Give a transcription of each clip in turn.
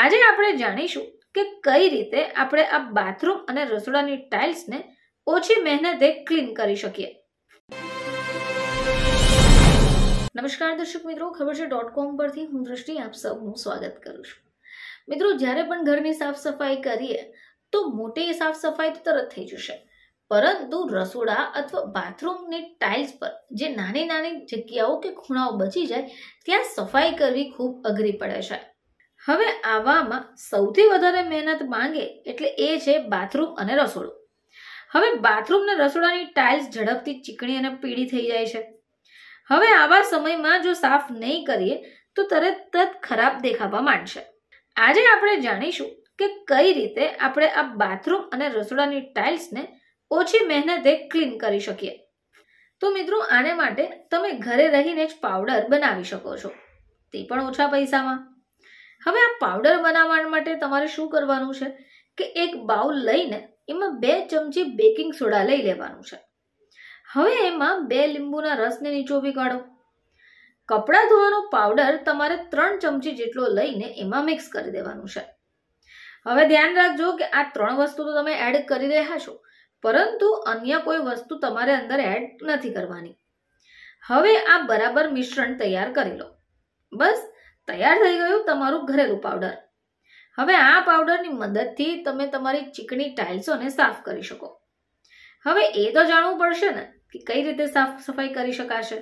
આજે આપણે જાણીશું કે કઈ રીતે આપણે આ બાથરૂમ અને રસોડાની ટાઇલ્સને ઓછી મહેનતે ક્લીન કરી શકીએ નમસ્કાર દર્શક મિત્રો ખબર છે ડોટ કોમ પરથી હું દ્રષ્ટિ આપ સૌનું સ્વાગત કરું છું મિત્રો જ્યારે પણ ઘરની સાફ સફાઈ કરીએ તો મોટી સાફ સફાઈ તો તરત થઈ જશે પરંતુ રસોડા અથવા બાથરૂમની ટાઇલ્સ પર જે નાની નાની જગ્યાઓ કે ખૂણાઓ બચી જાય ત્યાં સફાઈ કરવી ખૂબ અઘરી પડે છે હવે આવામાં સૌથી વધારે મહેનત માંગે એટલે એ છે બાથરૂમ અને રસોડું હવે બાથરૂમ અને રસોડાની ટાઇલ્સ ઝડપથી ચીકણી અને પીળી થઈ જાય છે હવે આવા સમયમાં જો સાફ નહીં કરીએ તો તરત તરત ખરાબ દેખાવા માંડશે આજે આપણે જાણીશું કે કઈ રીતે આપણે આ બાથરૂમ અને રસોડાની ટાઇલ્સને ઓછી મહેનતે ક્લીન કરી શકીએ તો મિત્રો આને માટે તમે ઘરે રહીને જ પાવડર બનાવી શકો છો તે પણ ઓછા પૈસામાં હવે આ પાવડર બનાવવા માટે તમારે શું કરવાનું છે કે એક બાઉલ લઈને એમાં બે ચમચી બેકિંગ સોડા લઈ લેવાનું છે હવે એમાં બે લીંબુના રસને નીચોવી કાઢો કપડાં ધોવાનો પાવડર તમારે ત્રણ ચમચી જેટલો લઈને એમાં મિક્સ કરી દેવાનું છે હવે ધ્યાન રાખજો કે આ ત્રણ વસ્તુ તો તમે એડ કરી રહ્યા છો પરંતુ અન્ય કોઈ વસ્તુ તમારે અંદર એડ નથી કરવાની હવે આ બરાબર મિશ્રણ તૈયાર કરી લો બસ તૈયાર થઈ ગયું તમારું ઘરેલું પાવડર હવે આ પાવડરની મદદથી તમે તમારી ચીકણી ટાઇલ્સોને સાફ કરી શકો હવે એ તો જાણવું પડશે ને કે કઈ રીતે સાફ સફાઈ કરી શકાશે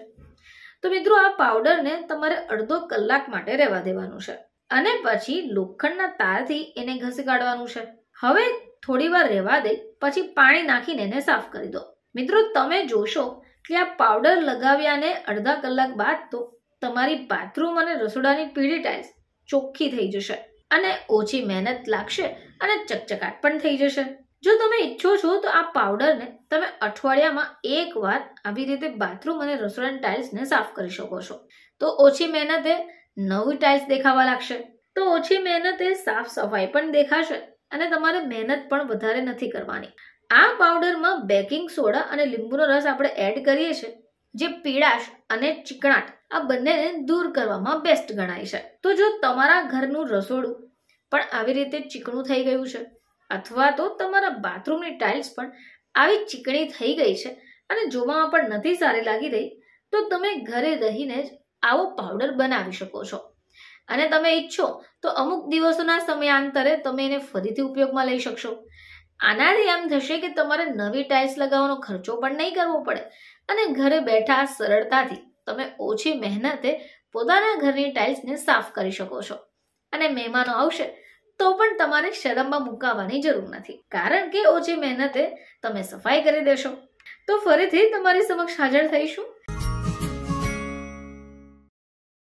તો મિત્રો આ પાવડરને તમારે અડધો કલાક માટે રહેવા દેવાનું છે અને પછી લોખંડના તારથી એને ઘસી કાઢવાનું છે હવે થોડી વાર રહેવા દે પછી પાણી નાખીને એને સાફ કરી દો મિત્રો તમે જોશો કે આ પાવડર લગાવ્યાને અડધા કલાક બાદ તો તમારી બાથરૂમ અને રસોડાની પીળી ટાઇલ્સ ચોખ્ખી થઈ જશે અને ઓછી મહેનત લાગશે અને ચકચકાટ પણ થઈ જશે જો તમે ઈચ્છો છો તો આ પાવડરને તમે અઠવાડિયામાં એક વાર આવી રીતે બાથરૂમ અને રસોડાની ટાઇલ્સને સાફ કરી શકો છો તો ઓછી મહેનતે નવી ટાઇલ્સ દેખાવા લાગશે તો ઓછી મહેનતે સાફ સફાઈ પણ દેખાશે અને તમારે મહેનત પણ વધારે નથી કરવાની આ પાવડરમાં બેકિંગ સોડા અને લીંબુનો રસ આપણે એડ કરીએ છીએ જે પીળાશ અને ચીકણાટ આ બંનેને દૂર કરવામાં બેસ્ટ ગણાય છે તો જો તમારા ઘરનું રસોડું પણ આવી રીતે ચીકણું થઈ ગયું છે અથવા તો તમારા બાથરૂમની ટાઇલ્સ પણ આવી ચીકણી થઈ ગઈ છે અને જોવામાં પણ નથી સારી લાગી રહી તો તમે ઘરે રહીને જ આવો પાવડર બનાવી શકો છો અને તમે ઈચ્છો તો અમુક દિવસોના સમયાંતરે તમે એને ફરીથી ઉપયોગમાં લઈ શકશો આનાથી એમ થશે કે તમારે નવી ટાઇલ્સ લગાવવાનો ખર્ચો પણ નહીં કરવો પડે અને ઘરે બેઠા સરળતાથી તમે ઓછી મહેનતે પોતાના ઘરની ટાઇલ્સને સાફ કરી શકો છો અને મહેમાનો આવશે તો પણ તમારે શરમમાં મુકાવવાની જરૂર નથી કારણ કે ઓછી મહેનતે તમે સફાઈ કરી દેશો તો ફરીથી તમારી સમક્ષ હાજર થઈશું